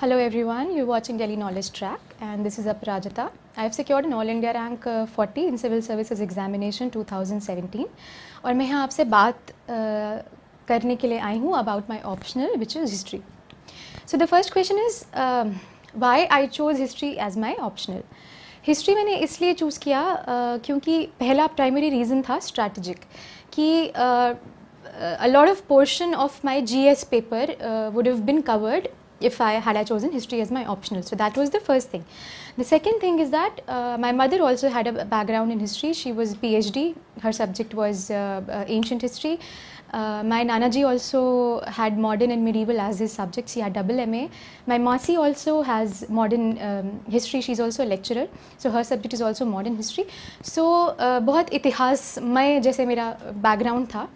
Hello everyone, you're watching Delhi Knowledge Track and this is Aparajita. I have secured an All India rank 40 in Civil Services Examination 2017 और मैं यहाँ आपसे बात करने के लिए आई हूँ about my optional which is history. So the first question is uh, why I chose history as my optional. History मैंने इसलिए चूज़ किया uh, क्योंकि पहला प्राइमरी रीज़न था स्ट्रैटेजिक कि uh, a lot of portion of my GS paper uh, would have been covered if I had I chosen history as my optional. So that was the first thing. The second thing is that uh, my mother also had a background in history. She was PhD. Her subject was uh, uh, ancient history. Uh, my Nanaji also had modern and medieval as his subjects. She had double MA. My Masi also has modern um, history. She's also a lecturer. So her subject is also modern history. So uh, बहुत इतिहास my जैसे मेरा background था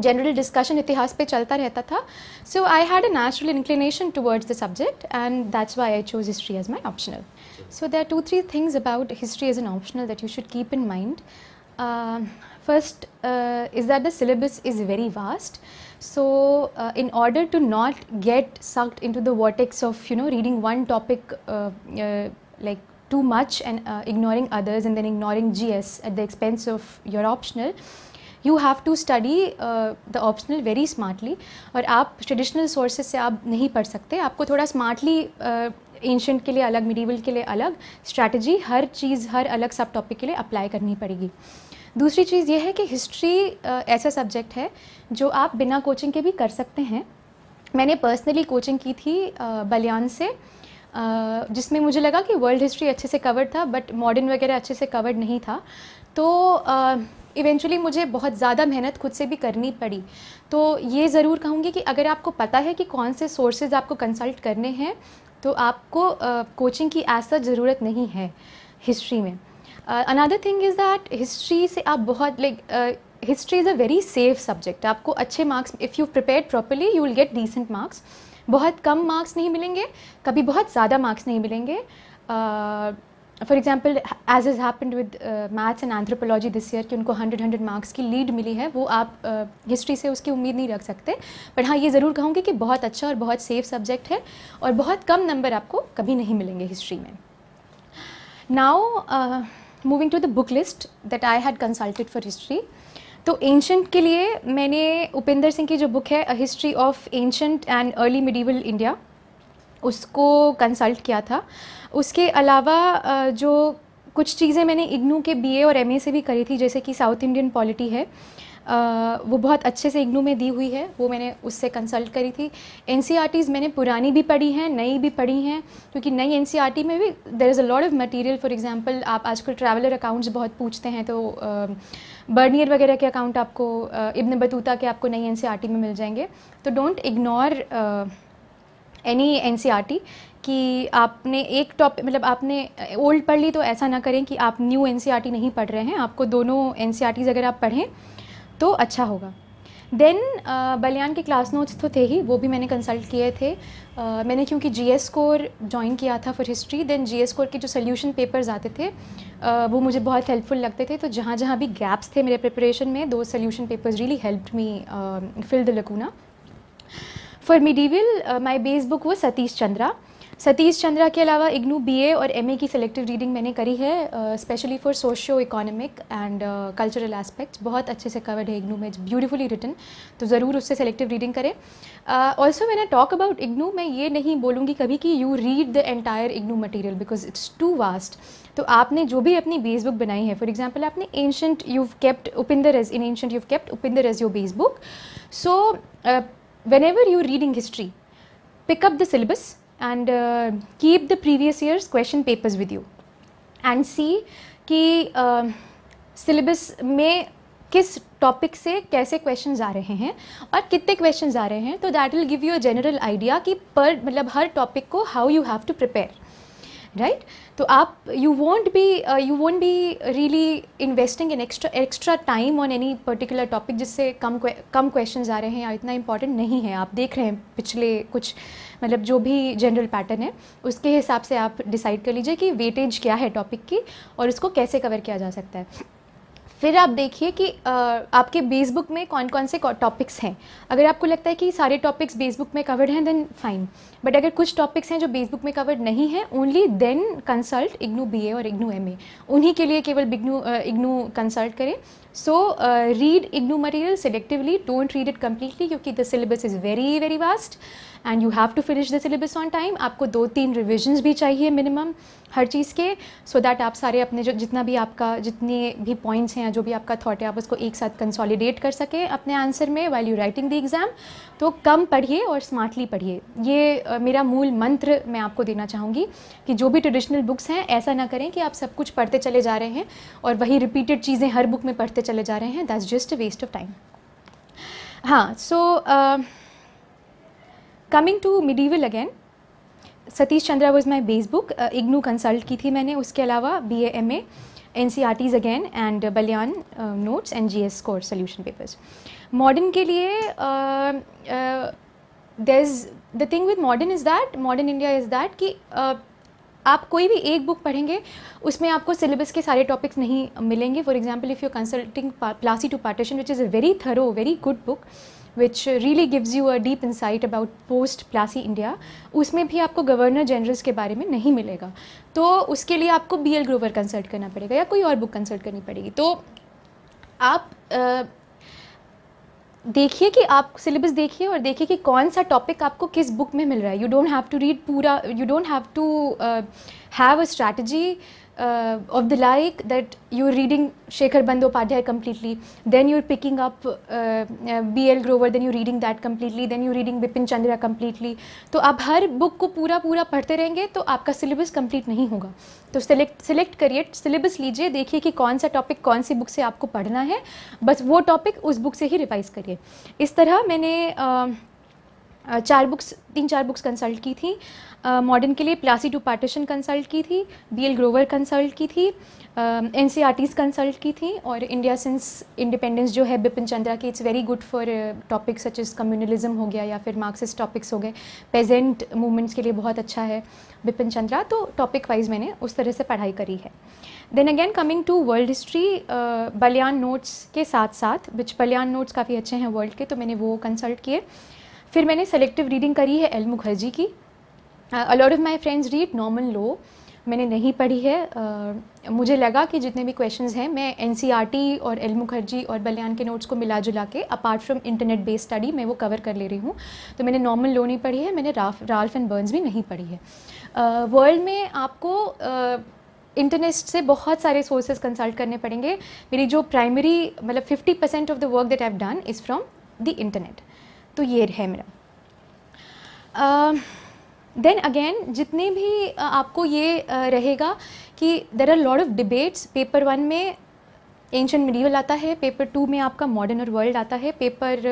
general discussion itihas pe chalta rehta tha. So I had a natural inclination towards the subject and that's why I chose history as my optional. So there are two three things about history as an optional that you should keep in mind. Uh, first uh, is that the syllabus is very vast. So uh, in order to not get sucked into the vortex of you know reading one topic uh, uh, like too much and uh, ignoring others and then ignoring GS at the expense of your optional, you have to study the optional very smartly और आप traditional sources से आप नहीं पढ़ सकते आपको थोड़ा smartly ancient uh, के लिए अलग मिडीवल के लिए अलग स्ट्रैटेजी हर चीज़ हर अलग सब टॉपिक के लिए अप्लाई करनी पड़ेगी दूसरी चीज़ यह है कि हिस्ट्री uh, ऐसा सब्जेक्ट है जो आप बिना कोचिंग के भी कर सकते हैं मैंने पर्सनली कोचिंग की थी uh, बलियान से जिसमें मुझे लगा कि वर्ल्ड हिस्ट्री अच्छे से कवर था बट मॉडर्न वगैरह अच्छे से कवर्ड नहीं था तो इवेंचुअली मुझे बहुत ज़्यादा मेहनत खुद से भी करनी पड़ी तो ये ज़रूर कहूँगी कि अगर आपको पता है कि कौन से सोर्सेज आपको कंसल्ट करने हैं तो आपको कोचिंग uh, की ऐसा ज़रूरत नहीं है हिस्ट्री में another thing is that history से आप बहुत like history is a very safe subject आपको अच्छे marks if you prepare properly you will get decent marks बहुत कम मार्क्स नहीं मिलेंगे कभी बहुत ज़्यादा मार्क्स नहीं मिलेंगे uh, for example as is happened with maths and anthropology this year कि उनको हंड्रेड हंड्रेड मार्क्स की लीड मिली है वो आप हिस्ट्री uh, से उसकी उम्मीद नहीं रख सकते बट हाँ ये ज़रूर कहूँगी कि बहुत अच्छा और बहुत सेफ सब्जेक्ट है और बहुत कम नंबर आपको कभी नहीं मिलेंगे हिस्ट्री में now moving to the book list that I had consulted for history तो एंशंट के लिए मैंने उपेंद्र सिंह की जो बुक है history of ancient and early medieval India उसको कंसल्ट किया था उसके अलावा जो कुछ चीज़ें मैंने इग्नू के बीए और एमए से भी करी थी जैसे कि साउथ इंडियन पॉलिटी है वो बहुत अच्छे से इग्नू में दी हुई है वो मैंने उससे कंसल्ट करी थी एन e मैंने पुरानी भी पढ़ी हैं नई भी पढ़ी हैं क्योंकि नई एन e में भी there is a lot of material for example आप आजकल ट्रैवलर अकाउंट्स बहुत पूछते हैं तो बर्नियर वगैरह के अकाउंट आपको इब्न बतूता के आपको नई एन e में मिल जाएंगे तो don't ignore any T e कि आपने एक टॉप मतलब आपने ओल्ड पढ़ ली तो ऐसा ना करें कि आप न्यू टी e नहीं पढ़ रहे हैं आपको दोनों टीज e अगर आप पढ़ें तो अच्छा होगा देन बलियान के क्लास नोट्स तो थे ही वो भी मैंने कंसल्ट किए थे uh, मैंने क्योंकि जी एस कोर ज्वाइन किया था for history then G S score के जो सोल्यूशन पेपर्स आते थे uh, वो मुझे बहुत हेल्पफुल लगते थे तो जहाँ जहाँ भी गैप्स थे मेरे प्रिपरेशन में दो solution papers really help me fill the lacuna for medieval my base book वो सतीश चंद्रा सतीश चंद्रा के अलावा इग्नू बीए और एमए की सेलेक्टिव रीडिंग मैंने करी है specially for socio economic and cultural aspects बहुत अच्छे से कवर्ड है इग्नू में ब्यूटिफुली रिटन तो ज़रूर उससे सेलेक्टिव रीडिंग करें ऑल्सो मैंने टॉक अबाउट इग्नू मैं ये नहीं बोलूँगी कभी कि you read the entire IGNOU material because it's too vast तो आपने जो भी अपनी बेस बुक बनाई है फॉर एग्जाम्पल आपने ancient you kept Upinder as in ancient you kept Upinder as your base book so whenever you're reading history, pick up the syllabus and uh, keep the previous year's question papers with you and see कि syllabus uh, में किस topic से कैसे question आ रहे हैं और कितने क्वेश्चन आ रहे हैं तो that will give you a general idea कि पर मतलब हर टॉपिक को how you have to prepare right तो आप you won't be you won't be really investing in extra extra time on any particular topic जिससे कम कम क्वेश्चन आ रहे हैं या इतना इंपॉर्टेंट नहीं है आप देख रहे हैं पिछले कुछ मतलब जो भी जनरल पैटर्न है उसके हिसाब से आप डिसाइड कर लीजिए कि वेटेज क्या है टॉपिक की और इसको कैसे कवर किया जा सकता है फिर आप देखिए कि uh, आपके बेसबुक में कौन कौन से टॉपिक्स हैं अगर आपको लगता है कि सारे टॉपिक्स बेसबुक में कवर्ड हैं देन फाइन बट अगर कुछ टॉपिक्स हैं जो बेसबुक में कवर्ड नहीं है only then consult IGNOU B और इग्नू एम उन्हीं के लिए केवल बिग्नू इग्नू कंसल्ट करें so read IGNOU material selectively don't read it completely क्योंकि the syllabus is very very vast and you have to finish the syllabus on time आपको दो तीन रिविजन्स भी चाहिए मिनिमम हर चीज़ के सो so दैट आप सारे अपने जो जितना भी आपका जितने भी पॉइंट्स हैं या जो भी आपका थाट है आप उसको एक साथ कंसॉलीडेट कर सकें अपने आंसर में while you writing the exam तो कम पढ़िए और स्मार्टली पढ़िए ये मेरा मूल मंत्र मैं आपको देना चाहूँगी कि जो भी ट्रेडिशनल बुक्स हैं ऐसा ना करें कि आप सब कुछ पढ़ते चले जा रहे हैं और वही रिपीटेड चीज़ें हर बुक में पढ़ते चले जा रहे हैं दैट्स जस्ट हाँ, अ वेस्ट ऑफ टाइम हाँ so coming to medieval again Satish Chandra was my base book IGNOU consult की थी मैंने उसके अलावा B A M A N C R Ts again and Baliyan notes and G S course solution papers modern के लिए uh, uh, is the thing with modern is that modern India is that कि uh, आप कोई भी एक book पढ़ेंगे उसमें आपको सिलेबस के सारे टॉपिक्स नहीं मिलेंगे for example if you consulting Plassey to partition which is a very thorough very good book which really gives you a deep insight about post Plassey India उसमें भी आपको गवर्नर जनरल्स के बारे में नहीं मिलेगा तो उसके लिए आपको बी एल ग्रोवर कंसल्ट करना पड़ेगा या कोई और बुक कंसल्ट करनी पड़ेगी तो आप uh, देखिए कि आप सिलेबस देखिए और देखिए कि कौन सा टॉपिक आपको किस बुक में मिल रहा है you don't have to read पूरा you don't have to have a strategy uh, of the like that you're reading Shekhar Bandopadhyay completely, then you're picking up uh, uh, B.L. Grover, then you're reading that completely, then you're reading Bipin Chandra completely. तो आप हर book को पूरा पूरा पढ़ते रहेंगे तो आपका syllabus complete नहीं होगा तो सिलेक्ट सिलेक्ट करिए सिलेबस लीजिए देखिए कि कौन सा टॉपिक कौन सी बुक से आपको पढ़ना है बस वो टॉपिक उस बुक से ही रिवाइज़ करिए इस तरह मैंने uh, चार बुक्स तीन चार बुक्स कंसल्ट की थी मॉडर्न के लिए प्लासी टू पार्टीशन कंसल्ट की थी बी एल ग्रोवर कंसल्ट की थी N C R Ts consult की थी और इंडिया सिंस इंडिपेंडेंस जो है बिपिन चंद्रा की it's very good for topics such is communalism हो गया या फिर मार्क्सिस टॉपिक्स हो गए प्रेजेंट मूवमेंट्स के लिए बहुत अच्छा है बिपिन चंद्रा तो टॉपिक वाइज मैंने उस तरह से पढ़ाई करी है then again coming to world history Baliyan notes के साथ साथ बिच बलियान नोट्स काफ़ी अच्छे हैं वर्ल्ड के तो मैंने वो कंसल्ट किए फिर मैंने सेलेक्टिव रीडिंग करी है एल मुखर्जी की a lot of my friends read normal लो मैंने नहीं पढ़ी है uh, मुझे लगा कि जितने भी क्वेश्चंस हैं मैं एन e और एल मुखर्जी और बलियान के नोट्स को मिला जुला के apart from internet based study मैं वो कवर कर ले रही हूँ तो मैंने नॉर्मल लो नहीं पढ़ी है मैंने राफ राल्फ एंड बर्न्स भी नहीं पढ़ी है वर्ल्ड uh, में आपको uh, इंटरनेट से बहुत सारे सोर्सेज कंसल्ट करने पड़ेंगे मेरी जो प्राइमरी मतलब fifty of the work that I have done is from the internet तो ये है मेरा देन अगेन जितने भी आपको ये रहेगा कि there are lot of debates paper one में एंशंट मीडियल आता है पेपर टू में आपका मॉडर्न और वर्ल्ड आता है पेपर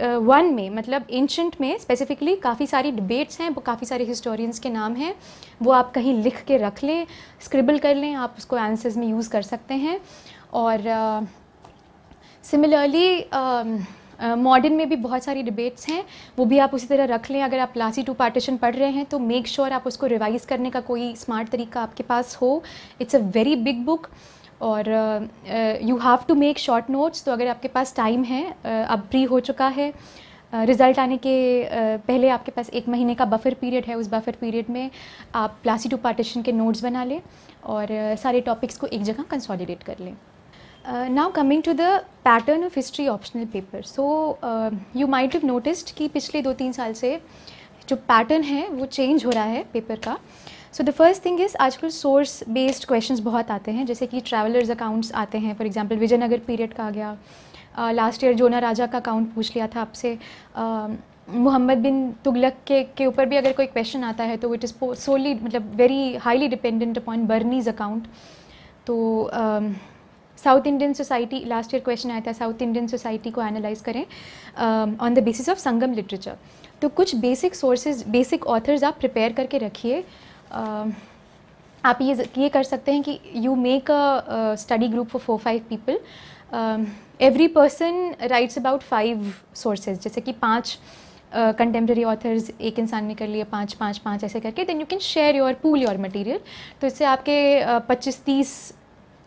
वन uh, में मतलब एंशंट में स्पेसिफिकली काफ़ी सारी डिबेट्स हैं वो काफ़ी सारे हिस्टोरियंस के नाम हैं वो आप कहीं लिख के रख लें स्क्रिबल कर लें आप उसको आंसर्स में यूज़ कर सकते हैं और सिमिलरली uh, मॉडर्न में भी बहुत सारी डिबेट्स हैं वो भी आप उसी तरह रख लें अगर आप लासी टू पार्टीशन पढ़ रहे हैं तो मेक श्योर sure आप उसको रिवाइज़ करने का कोई स्मार्ट तरीका आपके पास हो it's a very big book और you have to make short notes तो अगर आपके पास टाइम है uh, अब प्री हो चुका है रिज़ल्ट आने के पहले आपके पास एक महीने का बफर पीरियड है उस बफर पीरियड में आप प्लासी टू पार्टीशन के नोट्स बना लें और सारे टॉपिक्स को एक जगह कंसोलिडेट कर लें now coming to the pattern of history optional paper so you uh, you noticed कि पिछले दो तीन साल से जो पैटर्न है वो चेंज हो रहा है पेपर का so the first thing is आजकल सोर्स बेस्ड क्वेश्चंस बहुत आते हैं जैसे कि ट्रैवलर्स अकाउंट्स आते हैं फॉर एग्जांपल विजयनगर पीरियड का आ गया last uh, year Jonaraja का अकाउंट पूछ लिया था आपसे uh, मोहम्मद बिन तुगलक के के ऊपर भी अगर कोई क्वेश्चन आता है तो इट इज़ सोली मतलब very highly dependent upon Bernier's account तो uh, south Indian society last year question आया था साउथ इंडियन सोसाइटी को एनालाइज करें on the basis of Sangam literature तो कुछ बेसिक सोर्सेज बेसिक ऑथर्स आप प्रिपेयर करके रखिए uh, आप ये ये कर सकते हैं कि you make a study group for four five people every person writes about five sources जैसे कि पाँच कंटेम्प्रेरी ऑथर्स एक इंसान ने कर लिए पाँच पाँच पाँच ऐसे करके then you can share your pool your material तो इससे आपके uh, पच्चीस तीस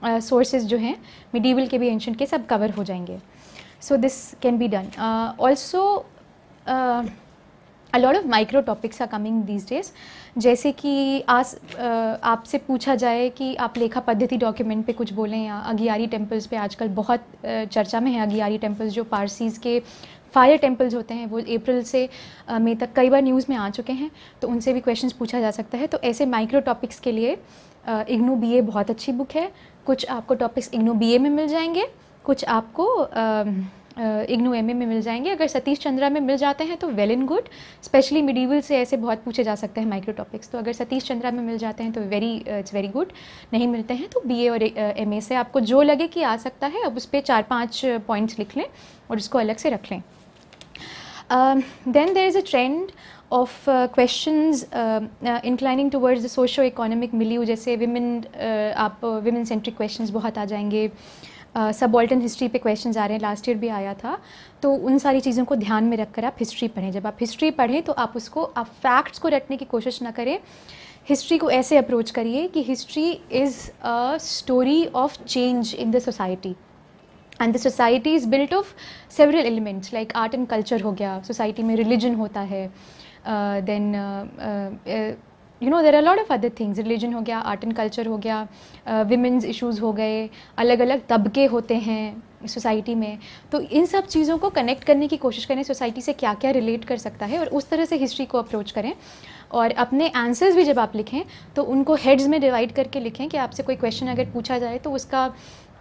सोर्सेज जो हैं मिडीवल के भी एंशंट के सब कवर हो जाएंगे so this can be done also a lot of micro topics are coming these days जैसे कि आज आपसे पूछा जाए कि आप लेखा पद्धति डॉक्यूमेंट पे कुछ बोलें या अगियारी टेम्पल्स पे आजकल बहुत चर्चा में है अगियारी टेम्पल्स जो पारसीज़ के फायर टेम्पल्स होते हैं वो अप्रैल से मई तक कई बार न्यूज़ में आ चुके हैं तो उनसे भी क्वेश्चंस पूछा जा सकता है तो ऐसे माइक्रो टॉपिक्स के लिए इग्नू बी बहुत अच्छी बुक है कुछ आपको टॉपिक्स इग्नू बी में मिल जाएंगे कुछ आपको इग्नू एम में मिल जाएंगे अगर सतीश चंद्रा में मिल जाते हैं तो well and good specially medieval से ऐसे बहुत पूछे जा सकते हैं माइक्रो टॉपिक्स तो अगर सतीश चंद्रा में मिल जाते हैं तो वेरी इट्स वेरी गुड नहीं मिलते हैं तो बी और एम ए से आपको जो लगे कि आ सकता है अब उस पर चार पाँच पॉइंट्स लिख लें और उसको अलग से रख लें then there is a trend of uh, questions uh, uh, inclining towards the socio-economic milieu जैसे women uh, आप uh, women centric questions बहुत आ जाएंगे सब ऑल्टन हिस्ट्री पे क्वेश्चन आ रहे हैं लास्ट ईयर भी आया था तो उन सारी चीज़ों को ध्यान में रखकर आप हिस्ट्री पढ़ें जब आप हिस्ट्री पढ़ें तो आप उसको आप फैक्ट्स को रटने की कोशिश ना करें हिस्ट्री को ऐसे अप्रोच करिए कि history is a story of change in the society and the society is built of several elements like art and culture हो गया सोसाइटी में रिलीजन होता है then you know there are lot of other things religion हो गया art and culture हो गया women's uh, issues हो गए अलग अलग तबके होते हैं सोसाइटी में तो इन सब चीज़ों को कनेक्ट करने की कोशिश करें सोसाइटी से क्या क्या रिलेट कर सकता है और उस तरह से हिस्ट्री को अप्रोच करें और अपने आंसर्स भी जब आप लिखें तो उनको हेड्स में डिवाइड करके लिखें कि आपसे कोई क्वेश्चन अगर पूछा जाए तो उसका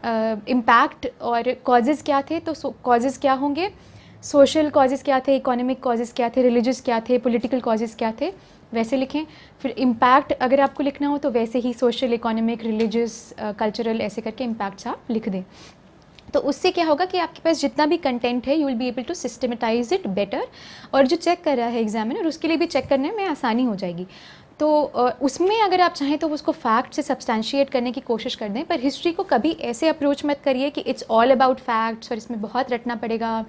इम्पैक्ट uh, और कॉजेज़ क्या थे तो कॉजेज़ क्या होंगे सोशल कॉजेज़ क्या थे इकोनॉमिक कॉजेज़ क्या थे रिलीजियस क्या थे पॉलिटिकल कॉजेज़ क्या थे वैसे लिखें फिर इम्पैक्ट अगर आपको लिखना हो तो वैसे ही सोशल इकोनॉमिक रिलीजियस कल्चरल ऐसे करके इम्पैक्ट्स आप लिख दें तो उससे क्या होगा कि आपके पास जितना भी कंटेंट है you will be able to systematise it better और जो चेक कर रहा है एग्जामिनर उसके लिए भी चेक करने में आसानी हो जाएगी तो उसमें अगर आप चाहें तो उसको फैक्ट से सब्सटैंशिएट करने की कोशिश कर दें पर हिस्ट्री को कभी ऐसे अप्रोच मत करिए कि इट्स ऑल अबाउट फैक्ट्स और इसमें बहुत रटना पड़ेगा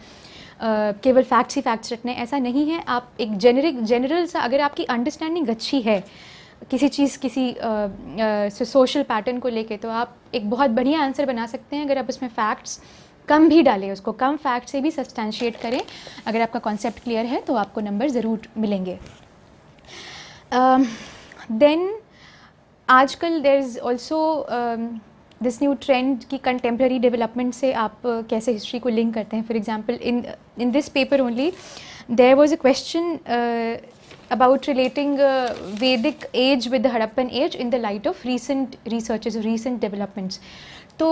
केवल फैक्ट्स ही फैक्ट्स रखने ऐसा नहीं है आप एक जेनरिक जनरल सा अगर आपकी अंडरस्टैंडिंग अच्छी है किसी चीज़ किसी सोशल पैटर्न को लेके तो आप एक बहुत बढ़िया आंसर बना सकते हैं अगर आप उसमें फैक्ट्स कम भी डालें उसको कम फैक्ट से भी सब्सटैंशिएट करें अगर आपका कॉन्सेप्ट क्लियर है तो आपको नंबर ज़रूर मिलेंगे देन आजकल there is also this new trend की कंटेम्प्रेरी डेवलपमेंट से आप uh, कैसे हिस्ट्री को लिंक करते हैं for example in in this paper only there was a question about relating Vedic age with Harappan age in the light of recent researches recent developments तो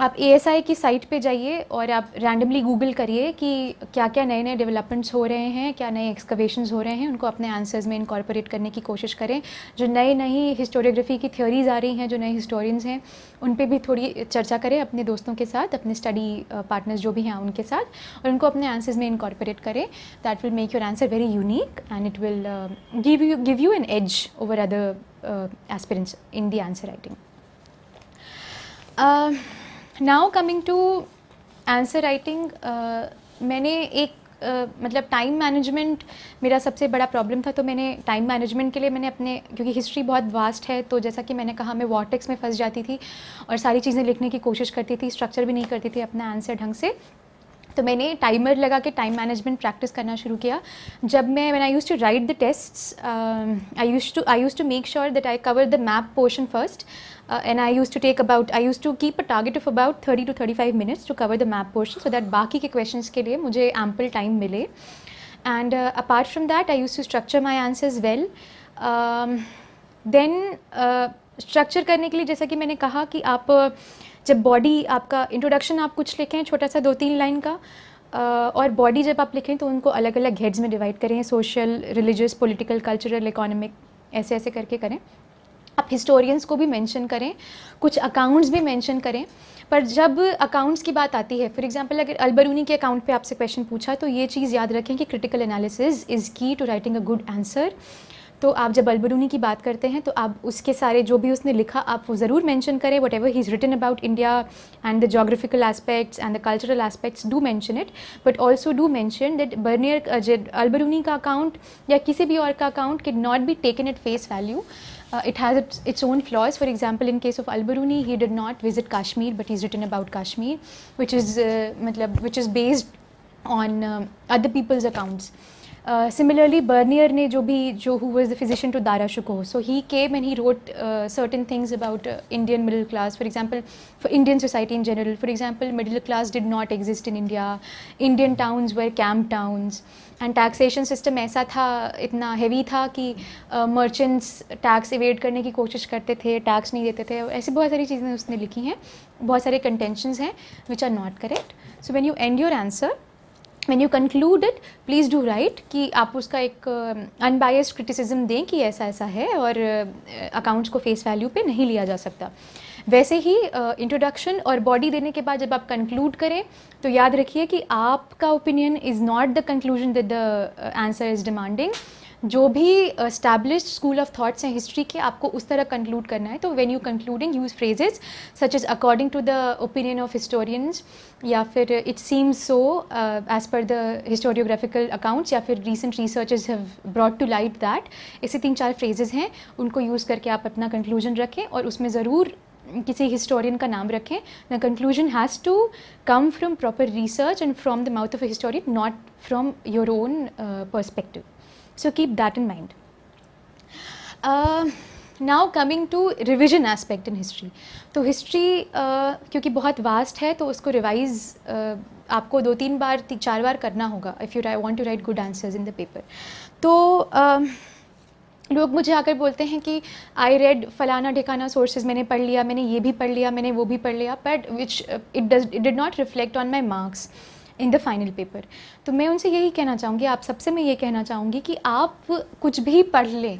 आप ए की साइट पे जाइए और आप रैंडमली गूगल करिए कि क्या क्या नए नए डेवलपमेंट्स हो रहे हैं क्या नए एक्सकवेशंस हो रहे हैं उनको अपने आंसर्स में इनकॉर्पोरेट करने की कोशिश करें जो नई नई हिस्टोरियोग्राफी की थ्योरीज आ रही हैं जो नए हिस्टोरियंस हैं उन पर भी थोड़ी चर्चा करें अपने दोस्तों के साथ अपने स्टडी पार्टनर्स जो भी हैं उनके साथ और उनको अपने आंसर्स में इनकॉर्पोरेट करें that will make your answer very unique and it will give you give you an edge over other aspirants in the answer writing now coming to answer writing मैंने एक uh, मतलब time management मेरा सबसे बड़ा problem था तो मैंने time management के लिए मैंने अपने क्योंकि हिस्ट्री बहुत वास्ट है तो जैसा कि मैंने कहा मैं वॉटेक्स में फंस जाती थी और सारी चीज़ें लिखने की कोशिश करती थी स्ट्रक्चर भी नहीं करती थी अपना आंसर ढंग से तो मैंने टाइमर लगा के टाइम मैनेजमेंट प्रैक्टिस करना शुरू किया जब मैं मैन I used to write the test I used to I used to make sure that I cover the map portion first and I used to take about I used to keep a target of about thirty to thirty five minutes to cover the map portion so that बाकी के question के लिए मुझे ample time मिले and apart from that I used to structure my answers well then structure करने के लिए जैसा कि मैंने कहा कि आप uh, जब बॉडी आपका इंट्रोडक्शन आप कुछ लिखें छोटा सा दो तीन लाइन का और बॉडी जब आप लिखें तो उनको अलग अलग हेड्स में डिवाइड करें social religious political cultural economic ऐसे ऐसे करके करें आप हिस्टोरियंस को भी मेंशन करें कुछ अकाउंट्स भी मेंशन करें पर जब अकाउंट्स की बात आती है फॉर एग्जांपल अगर अलबरूनी के अकाउंट पे आपसे क्वेश्चन पूछा तो ये चीज़ याद रखें कि critical analysis is key to writing a good answer तो आप जब अलबरूनी की बात करते हैं तो आप उसके सारे जो भी उसने लिखा आप वो ज़रूर मेंशन करें whatever he is written about India and the geographical aspects and the cultural aspects do mention it but also do mention that Bernier Alberuni का अकाउंट या किसी भी और का account could not be taken at face value Uh, it has its, its, own flaws. For example, in case of Al-Biruni, he did not visit Kashmir, but he's written about Kashmir, which is, uh, which is based on um, other people's accounts. Similarly uh, Bernier ने जो भी जो who was the physician to Dara Shikoh so he के मैन he wrote certain things about Indian middle class for example for Indian society in general for example middle class did not exist in India Indian towns were camp towns and taxation system ऐसा था इतना heavy था कि merchants tax इवेट करने की कोशिश करते थे टैक्स नहीं देते थे ऐसी बहुत सारी चीज़ें उसने लिखी हैं बहुत सारे कंटेंशन हैं which are not correct so when you end your answer when you conclude it please do write कि आप उसका एक unbiased क्रिटिसिज्म दें कि ऐसा ऐसा है और accounts को फेस वैल्यू पे नहीं लिया जा सकता वैसे ही इंट्रोडक्शन और बॉडी देने के बाद जब आप कंक्लूड करें तो याद रखिए कि आपका opinion is not the conclusion that the answer is demanding जो भी इस्टेब्लिश स्कूल ऑफ थाट्स हैं हिस्ट्री के आपको उस तरह कंक्लूड करना है तो when you concluding use phrases such is according to the opinion of historians या फिर it seems so as per the historiographical accounts या फिर recent researches have brought to light that ऐसे तीन चार फ्रेजेज हैं उनको यूज़ करके आप अपना कंक्लूजन रखें और उसमें ज़रूर किसी हिस्टोरियन का नाम रखें the conclusion has to come from proper research and from the mouth of a historian not from your own perspective So keep that in mind. Uh, now coming to revision aspect in history तो history uh, क्योंकि बहुत vast है तो उसको revise uh, आपको दो तीन बार ती, चार बार करना होगा if you I want to write good answers in the paper तो um, लोग मुझे आकर बोलते हैं कि आई रेड फलाना ढिकाना सोर्सेज मैंने पढ़ लिया मैंने ये भी पढ़ लिया मैंने वो भी पढ़ लिया but which it does it did not reflect on my marks in the final paper तो मैं उनसे यही कहना चाहूँगी आप सबसे मैं ये कहना चाहूँगी कि आप कुछ भी पढ़ लें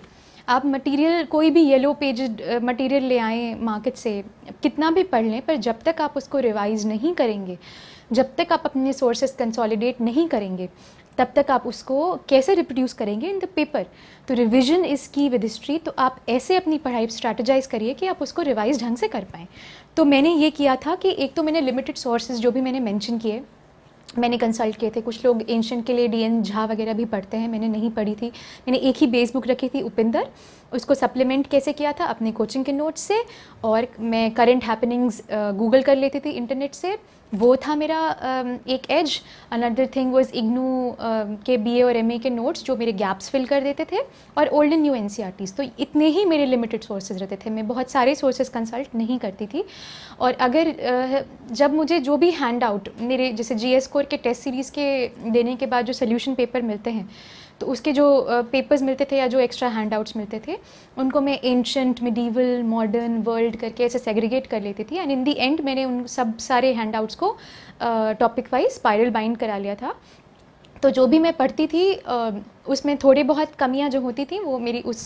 आप मटेरियल कोई भी येलो पेज मटेरियल ले आए मार्केट से कितना भी पढ़ लें पर जब तक आप उसको रिवाइज़ नहीं करेंगे जब तक आप अपने सोर्सेज कंसोलिडेट नहीं करेंगे तब तक आप उसको कैसे रिप्रोड्यूस करेंगे इन द पेपर तो revision is key with history तो आप ऐसे अपनी पढ़ाई स्ट्रैटेजाइज करिए कि आप उसको रिवाइज ढंग से कर पाएँ तो मैंने ये किया था कि एक तो मैंने लिमिटेड सोर्सेज जो भी मैंने मैंशन किए मैंने कंसल्ट किए थे कुछ लोग एंशंट के लिए डी एन झा वगैरह भी पढ़ते हैं मैंने नहीं पढ़ी थी मैंने एक ही बेस बुक रखी थी उपिंदर उसको सप्लीमेंट कैसे किया था अपनी कोचिंग के नोट्स से और मैं करंट हैपनिंग्स गूगल कर लेती थी इंटरनेट से वो था मेरा एक edge another thing was IGNOU के बीए और एमए के नोट्स जो मेरे गैप्स फिल कर देते थे और ओल्ड एंड न्यू एन तो इतने ही मेरे लिमिटेड सोर्सेज रहते थे मैं बहुत सारे सोर्सेज कंसल्ट नहीं करती थी और अगर जब मुझे जो भी हैंड आउट मेरे जैसे जी स्कोर के टेस्ट सीरीज़ के देने के बाद जो सोल्यूशन पेपर मिलते हैं तो उसके जो पेपर्स मिलते थे या जो एक्स्ट्रा हैंड आउट्स मिलते थे उनको मैं एंशंट मिडीवल मॉडर्न वर्ल्ड करके ऐसे सेग्रीगेट कर लेती थी एंड इन दी एंड मैंने उन सब सारे हैंड आउट्स को टॉपिक वाइज स्पायरल बाइंड करा लिया था तो जो भी मैं पढ़ती थी उसमें थोड़ी बहुत कमियाँ जो होती थी वो मेरी उस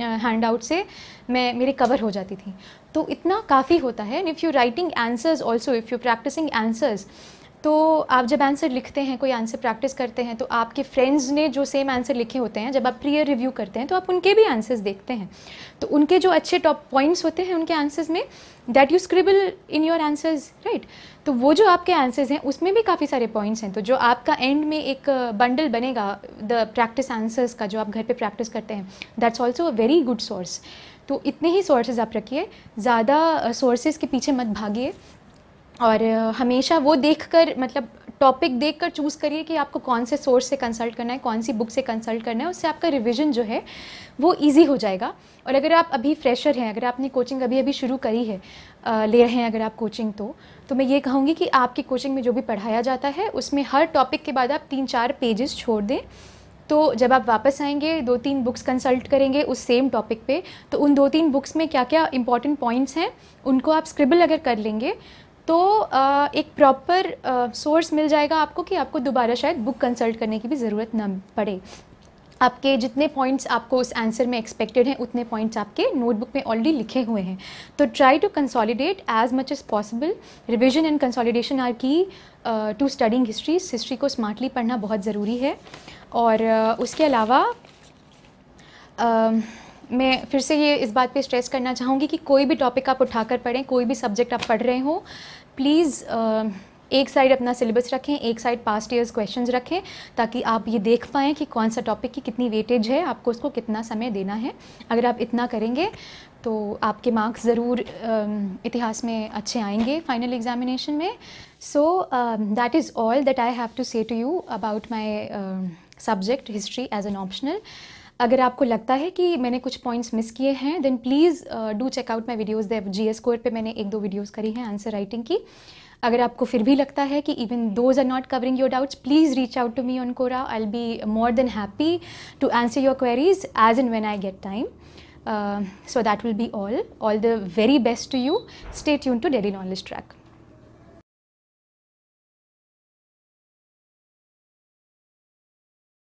हैंड आउट से मैं मेरी कवर हो जाती थी तो इतना काफ़ी होता है if you writing answers also if you practising answers तो आप जब आंसर लिखते हैं कोई आंसर प्रैक्टिस करते हैं तो आपके फ्रेंड्स ने जो सेम आंसर लिखे होते हैं जब आप प्रियर रिव्यू करते हैं तो आप उनके भी आंसर्स देखते हैं तो उनके जो अच्छे टॉप पॉइंट्स होते हैं उनके आंसर्स में that you scribble in your answers right तो वो जो आपके आंसर्स हैं उसमें भी काफ़ी सारे पॉइंट्स हैं तो जो आपका एंड में एक बंडल uh, बनेगा द प्रैक्टिस आंसर्स का जो आप घर पर प्रैक्टिस करते हैं that's also a very good source तो इतने ही सोर्सेज आप रखिए ज़्यादा सोर्सेज uh, के पीछे मत भागिए और हमेशा वो देखकर मतलब टॉपिक देखकर चूज़ करिए कि आपको कौन से सोर्स से कंसल्ट करना है कौन सी बुक से कंसल्ट करना है उससे आपका रिवीजन जो है वो इजी हो जाएगा और अगर आप अभी फ्रेशर हैं अगर आपने कोचिंग अभी अभी शुरू करी है ले रहे हैं अगर आप कोचिंग तो तो मैं ये कहूँगी कि आपकी कोचिंग में जो भी पढ़ाया जाता है उसमें हर टॉपिक के बाद आप तीन चार पेजेस छोड़ दें तो जब आप वापस आएंगे दो तीन बुक्स कंसल्ट करेंगे उस सेम टॉपिक पे तो उन दो तीन बुक्स में क्या क्या इंपॉर्टेंट पॉइंट्स हैं उनको आप स्क्रिबल अगर कर लेंगे तो एक प्रॉपर सोर्स मिल जाएगा आपको कि आपको दोबारा शायद बुक कंसल्ट करने की भी ज़रूरत ना पड़े आपके जितने पॉइंट्स आपको उस आंसर में एक्सपेक्टेड हैं उतने पॉइंट्स आपके नोटबुक में ऑलरेडी लिखे हुए हैं तो try to consolidate as much as possible revision and consolidation are key to studying history history को स्मार्टली पढ़ना बहुत ज़रूरी है और uh, उसके अलावा uh, मैं फिर से ये इस बात पे स्ट्रेस करना चाहूँगी कि कोई भी टॉपिक आप उठा कर पढ़ें कोई भी सब्जेक्ट आप पढ़ रहे हो प्लीज़ एक साइड अपना सिलेबस रखें एक साइड पास्ट ईयर्स क्वेश्चंस रखें ताकि आप ये देख पाएँ कि कौन सा टॉपिक की कितनी वेटेज है आपको उसको कितना समय देना है अगर आप इतना करेंगे तो आपके मार्क्स ज़रूर इतिहास में अच्छे आएंगे फाइनल एग्जामिनेशन में so that is all that I have to say to you about my subject history as an optional अगर आपको लगता है कि मैंने कुछ पॉइंट्स मिस किए हैं then please do check out my videos the G S Score पर मैंने एक दो वीडियोज़ करी हैं आंसर राइटिंग की अगर आपको फिर भी लगता है कि even those are not covering your doubts please reach out to me on Quora I'll be more than happy to answer your queries as and when I get time so that will be all all the very best to you stay यून to daily knowledge track